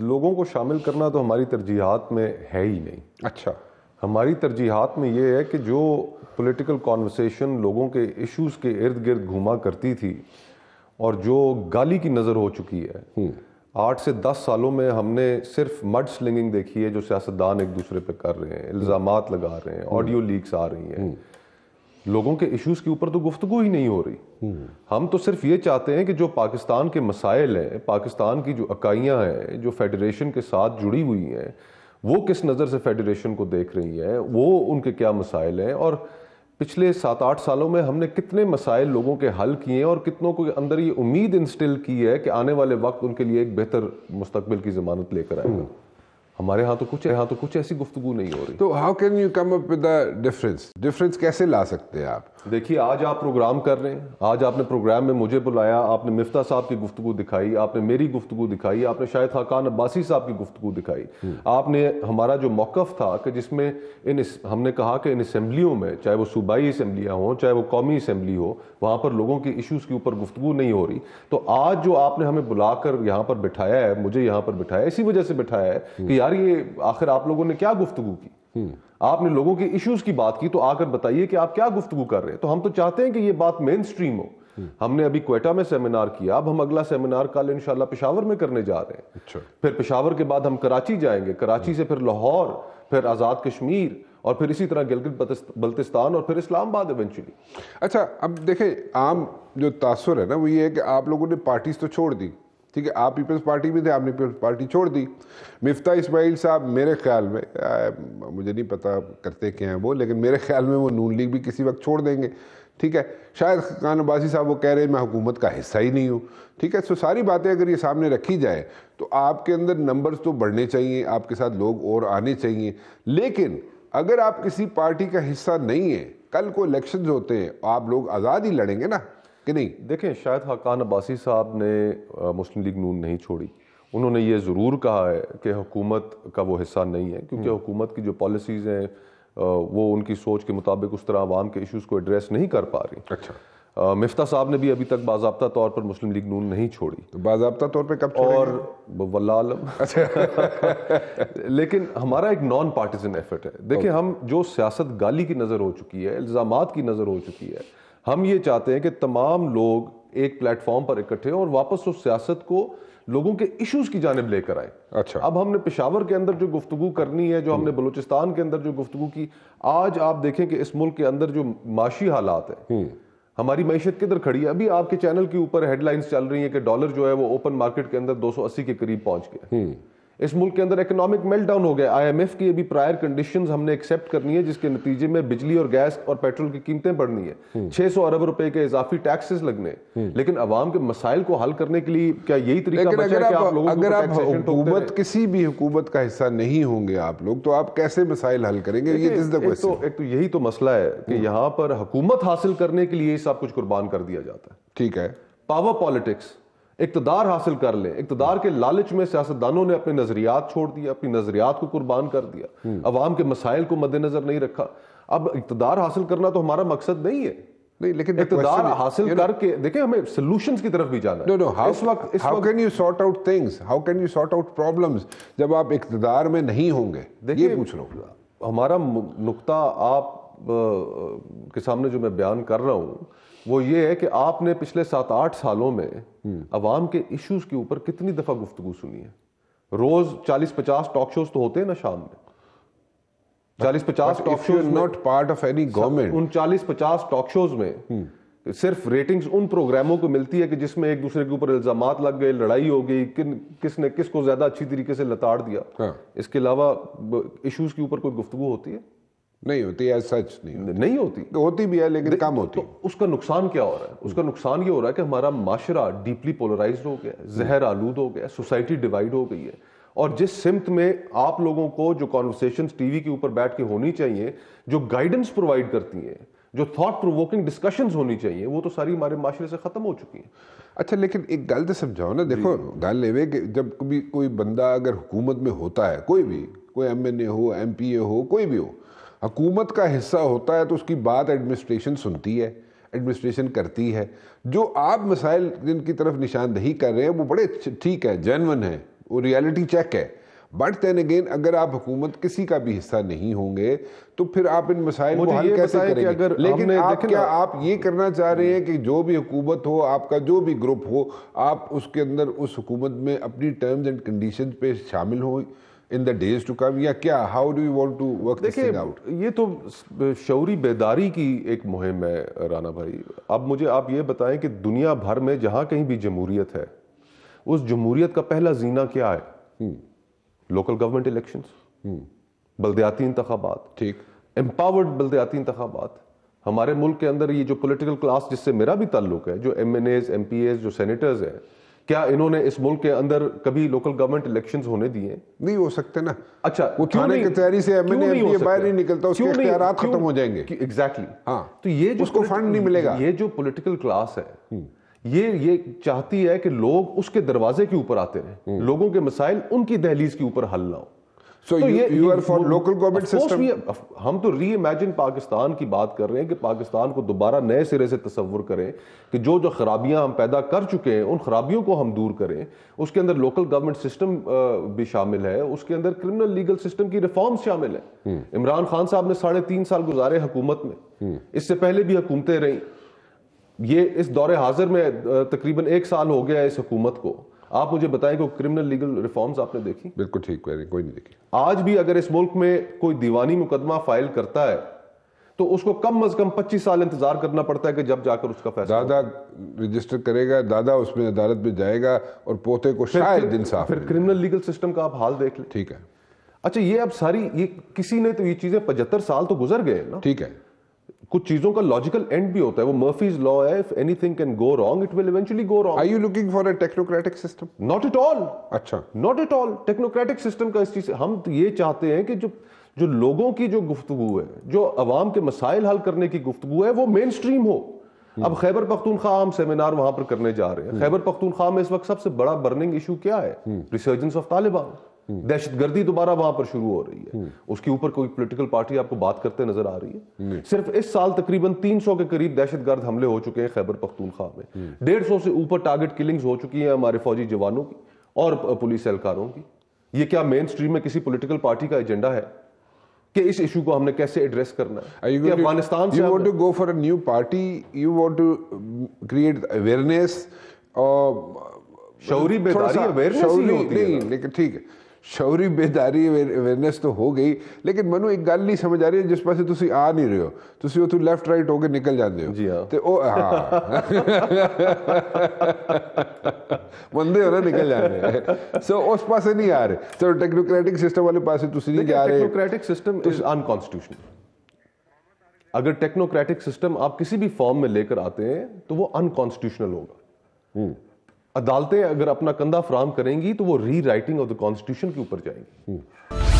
लोगों को शामिल करना तो हमारी तरजीहत में है ही नहीं अच्छा हमारी तरजीहत में ये है कि जो पॉलिटिकल कॉन्वर्सेशन लोगों के इश्यूज के इर्द गिर्द घुमा करती थी और जो गाली की नज़र हो चुकी है हम्म। आठ से दस सालों में हमने सिर्फ मड स्लिंगिंग देखी है जो सियासतदान एक दूसरे पे कर रहे हैं इल्ज़ाम लगा रहे हैं ऑडियो हम्म। लीक्स आ रही हैं हम्म। लोगों के इश्यूज के ऊपर तो गुफ्तगु ही नहीं हो रही हम तो सिर्फ ये चाहते हैं कि जो पाकिस्तान के मसाइल हैं पाकिस्तान की जो इकाइयाँ हैं जो फेडरेशन के साथ जुड़ी हुई हैं वो किस नज़र से फेडरेशन को देख रही हैं वो उनके क्या मसाइल हैं और पिछले सात आठ सालों में हमने कितने मसाइल लोगों के हल किए हैं और कितनों को अंदर ये उम्मीद इंस्टिल की है कि आने वाले वक्त उनके लिए एक बेहतर मुस्तबिल की ज़मानत लेकर आएगा हमारे यहाँ तो कुछ यहाँ तो कुछ ऐसी गुफ्तु नहीं हो रही तो how can you come up with difference difference कैसे ला सकते हैं आप देखिए आज आप प्रोग्राम कर रहे हैं आज आपने प्रोग्राम में मुझे बुलाया आपने मिफ्ता साहब की गुफ्तु दिखाई आपने मेरी गुफ्तु दिखाई आपने शायद हकान अब्बासी साहब की गुफ्तु दिखाई हम्म। आपने हमारा जो मौकफ था कि जिसमें इन हमने कहा कि इन असम्बलियों में चाहे वो सूबाई असम्बलियाँ हों चाहे वो कौमी असम्बली हो वहाँ पर लोगों के इशूज़ के ऊपर गुफ्तु नहीं हो रही तो आज जो आपने हमें बुलाकर यहाँ पर बिठाया है मुझे यहाँ पर बिठाया इसी वजह से बिठाया है कि हम्म। यार ये आखिर आप लोगों ने क्या गुफ्तु की हम्म। आपने लोगों के इश्यूज की बात की तो आकर बताइए कि आप क्या गुफ्तु कर रहे हैं तो हम तो चाहते हैं कि ये बात मेन स्ट्रीम हो हम्म। हमने अभी क्वेटा में सेमिनार किया अब हम अगला सेमिनार कल इनशाला पिशावर में करने जा रहे हैं अच्छा। फिर पिशावर के बाद हम कराची जाएंगे कराची हम्म। से फिर लाहौर फिर आज़ाद कश्मीर और फिर इसी तरह गिलगित बल्तिस्तान और फिर इस्लामाबाद इवेंचुअली अच्छा अब देखें आम जो तासर है ना वो ये है कि आप लोगों ने पार्टीज तो छोड़ दी ठीक है आप पीपल्स पार्टी में थे आपने पीपल्स पार्टी छोड़ दी मिफ्ता इस्माइल साहब मेरे ख्याल में आ, मुझे नहीं पता करते क्या हैं वो लेकिन मेरे ख्याल में वो नून लीग भी किसी वक्त छोड़ देंगे ठीक है शायद खान अब्बासी साहब वो कह रहे हैं मैं हुकूमत का हिस्सा ही नहीं हूँ ठीक है सो सारी बातें अगर ये सामने रखी जाए तो आपके अंदर नंबर्स तो बढ़ने चाहिए आपके साथ लोग और आने चाहिए लेकिन अगर आप किसी पार्टी का हिस्सा नहीं है कल को इलेक्शंस होते हैं आप लोग आज़ाद ही लड़ेंगे ना कि नहीं देखें शायद हकान अब्बासी साहब ने मुस्लिम लीग नून नहीं छोड़ी उन्होंने ये ज़रूर कहा है कि हुकूमत का वो हिस्सा नहीं है क्योंकि हम्म। हुकूमत की जो पॉलिसीज़ हैं वो उनकी सोच के मुताबिक उस तरह आवाम के इश्यूज़ को एड्रेस नहीं कर पा रही अच्छा मिफ्ता साहब ने भी अभी तक बाबा तौर पर मुस्लिम लीग नून नहीं छोड़ी तो बाबा तौर पर कब और वल्लम अच्छा। लेकिन हमारा एक नॉन पार्टीजन एफर्ट है देखिए हम जो सियासत गाली की नज़र हो चुकी है इल्ज़ाम की नज़र हो चुकी है हम ये चाहते हैं कि तमाम लोग एक प्लेटफॉर्म पर इकट्ठे हों और वापस उस सियासत को लोगों के इश्यूज की जानब लेकर आए अच्छा अब हमने पेशावर के अंदर जो गुफ्तु करनी है जो हमने हम्म। बलूचिस्तान के अंदर जो गुफ्तु की आज आप देखें कि इस मुल्क के अंदर जो माशी हालात है हम्म। हमारी मीशत किधर खड़ी है अभी आपके चैनल के ऊपर हेडलाइंस चल रही है कि डॉलर जो है वो ओपन मार्केट के अंदर 280 के करीब पहुंच गया हम्म। इस मुल्क के अंदर इकोनॉमिक मेल्ट डाउन हो गया आईएमएफ की अभी प्रायर कंडीशंस हमने एक्सेप्ट करनी है जिसके नतीजे में बिजली और गैस और पेट्रोल की कीमतें बढ़नी है 600 हम्म। अरब रुपए के इजाफी टैक्सेस लगने हम्म। लेकिन अवाम के मसाइल को हल करने के लिए क्या यही तरीका बचा है कि आप, लोगों अगर आप हुकूमत किसी भी हुकूमत का हिस्सा नहीं होंगे आप लोग तो आप कैसे मसाइल हल करेंगे तो- एक तो यही तो मसला है कि हम्म। यहाँ पर हुकूमत हासिल करने के लिए सब कुछ कुर्बान कर दिया जाता है ठीक है पावर पॉलिटिक्स इकतदार हासिल कर लें इकतदार के लालच में सियासतदानों ने अपने नजरियात छोड़ दिया अपनी नजरियात को कुर्बान कर दिया हम्म। अवाम के मसाइल को मद्देनजर नहीं रखा अब इकतदार हासिल करना तो हमारा मकसद नहीं है नहीं लेकिन इकतदार हासिल करके देखें हमें सोल्यूशन की तरफ भी जाना नो नो इस वक्त how can you sort out things how can you sort out problem जब आप इकतदार में नहीं होंगे देखिए पूछ रहा हूँ हमारा नुकता आप के सामने जो मैं बयान कर रहा हूँ वो ये है कि आपने पिछले सात आठ सालों में अवाम के इश्यूज के ऊपर कितनी दफ़ा गुफ्तु सुनी है रोज चालीस पचास टॉक शोज तो होते हैं ना शाम में चालीस पचास talk shows not part of any government उन चालीस पचास टॉक शोज में हम्म। सिर्फ रेटिंग्स उन प्रोग्रामों को मिलती है कि जिसमें एक दूसरे के ऊपर इल्जाम लग गए लड़ाई हो गई किन किसने किसको ज्यादा अच्छी तरीके से लताड़ दिया हाँ। इसके अलावा इश्यूज के ऊपर कोई गुफ्तु होती है नहीं होती है सच नहीं होती। नहीं होती तो होती भी है लेकिन कम होती तो उसका नुकसान क्या हो रहा है उसका नुकसान ये हो रहा है कि हमारा माशरा डीपली पोलराइज हो गया है हम्म। जहर आलूद हो गया सोसाइटी डिवाइड हो गई है और जिस सिमत में आप लोगों को जो कॉन्वर्सेशन टीवी के ऊपर बैठ के होनी चाहिए जो गाइडेंस प्रोवाइड करती हैं जो थॉट प्रोवोकिंग डिस्कशन होनी चाहिए वो तो सारी हमारे माशरे से ख़त्म हो चुकी हैं अच्छा लेकिन एक गल तो समझाओ ना देखो गल ये कि जब कभी कोई बंदा अगर हुकूमत में होता है कोई भी कोई एम एन ए हो एम पी ए हो कोई भी हो हकूमत का हिस्सा होता है तो उसकी बात एडमिनिस्ट्रेशन सुनती है एडमिनिस्ट्रेशन करती है जो आप मिसाइल जिनकी तरफ निशानदही कर रहे हैं वो बड़े ठीक है जैनवन है वो रियलिटी चेक है बट देन अगेन अगर आप हुकूमत किसी का भी हिस्सा नहीं होंगे तो फिर आप इन मसाइल को हल कैसे करेंगे अगर लेकिन आप क्या आप ये करना चाह रहे हैं कि जो भी हुकूमत हो आपका जो भी ग्रुप हो आप उसके अंदर उस हुकूमत में अपनी टर्म्स एंड कंडीशन पे शामिल हो in the days to come या क्या how do you want to work this thing out ये तो शौरी बेदारी की एक मुहिम है राना भाई अब मुझे आप ये बताएं कि दुनिया भर में जहाँ कहीं भी जमहूरियत है उस जमहूरियत का पहला जीना क्या है लोकल गवर्नमेंट इलेक्शन बलदयाती इंतबात ठीक एम्पावर्ड बलदयाती इंतबात हमारे मुल्क के अंदर ये जो पॉलिटिकल क्लास जिससे मेरा भी ताल्लुक है जो M N As M P As जो सैनिटर्स हैं क्या इन्होंने इस मुल्क के अंदर कभी लोकल गवर्नमेंट इलेक्शन होने दिए नहीं हो सकते ना अच्छा वो क्यों नहीं की तैयारी से एमएनए ये बाहर नहीं निकलता उसके इख्तियारात खत्म हो जाएंगे एग्जैक्टली हाँ तो ये जो उसको फंड नहीं मिलेगा ये जो पॉलिटिकल क्लास है हम्म। ये ये चाहती है कि लोग उसके दरवाजे के ऊपर आते रहे हम्म। लोगों के मसाइल उनकी दहलीज के ऊपर हल ना हो So, so तो you, you are for local government system. We, हम तो री रीइमेजिन पाकिस्तान की बात कर रहे हैं कि पाकिस्तान को दोबारा नए सिरे से तस्वर करें कि जो जो खराबियां हम पैदा कर चुके हैं उन खराबियों को हम दूर करें उसके अंदर लोकल गवर्नमेंट सिस्टम भी शामिल है उसके अंदर क्रिमिनल लीगल सिस्टम की रिफॉर्म शामिल है हम्म। इमरान खान साहब ने साढ़े तीन साल गुजारे हुकूमत में हम्म। इससे पहले भी हुकूमतें रहीं ये इस दौरे हाजिर में तकरीबन एक साल हो गया है इस हुकूमत को आप मुझे बताएं कि क्रिमिनल लीगल रिफॉर्म्स आपने देखी बिल्कुल ठीक कह रहे कोई नहीं देखी आज भी अगर इस मुल्क में कोई दीवानी मुकदमा फाइल करता है तो उसको कम अज कम पच्चीस साल इंतजार करना पड़ता है कि जब जाकर उसका फैसला दादा रजिस्टर करेगा दादा उसमें अदालत में जाएगा और पोते को शायद इंसाफ फिर क्रिमिनल लीगल सिस्टम का आप हाल देख ले ठीक है अच्छा ये अब सारी ये किसी ने तो ये चीजें पचहत्तर साल तो गुजर गए ना ठीक है कुछ चीजों का लॉजिकल एंड भी होता है वो मर्फीज लॉ है if anything can go wrong it will eventually go wrong are you looking for a technocratic system not at all अच्छा not at all technocratic system का इस चीज हम तो ये चाहते हैं कि जो जो लोगों की जो गुफ्तगु है जो अवाम के मसाइल हल करने की गुफ्तगु है वो मेन स्ट्रीम हो हम्म। अब खैबर पख्तूनख्वा हम सेमिनार वहां पर करने जा रहे हैं हम्म। खैबर पख्तूनख्वा में इस वक्त सबसे बड़ा बर्निंग इशू क्या है रिसर्जेंस ऑफ तालिबान हम्म। दहशतगर्दी दोबारा वहां पर शुरू हो रही है हम्म। उसके ऊपर कोई पॉलिटिकल पार्टी आपको बात करते नजर आ रही है हम्म। सिर्फ इस साल तकरीबन 300 के करीब दहशतगर्द हमले हो चुके हैं खैबर पख्तूनखा में डेढ़ सौ से ऊपर टारगेट किलिंग्स हो चुकी हैं हमारे फौजी जवानों की और पुलिस एहलकारों की ये क्या मेन स्ट्रीम में किसी पोलिटिकल पार्टी का एजेंडा है कि इस इशू को हमने कैसे एड्रेस करना है Afghanistan you want to go for a new party you want to create awareness शौरी बेदारी अवेयरनेस ही होती है लेकिन ठीक है शौरी बेदारी अवेयरनैस तो हो गई लेकिन मनु एक गल नहीं समझ आ रही है जिस पास तुसी आ नहीं रहे हो तुसी ओथू लेफ्ट राइट होके निकल जाते हो जी हाँ। ते ओ हाँ। बंदे हो ना निकल जाते हैं सो उस पास नहीं आ रहे सो तो टेक्नोक्रेटिक सिस्टम वाले पास नहीं जा रहे टेक्नोक्रेटिक सिस्टम इज अनकॉन्स्टिट्यूशनल अगर टेक्नोक्रेटिक सिस्टम आप किसी भी फॉर्म में लेकर आते हैं तो वो अनकॉन्स्टिट्यूशनल होगा हम्म। अदालतें अगर अपना कंधा फ्राहम करेंगी तो वो री राइटिंग ऑफ द कॉन्स्टिट्यूशन के ऊपर जाएंगी हम्म।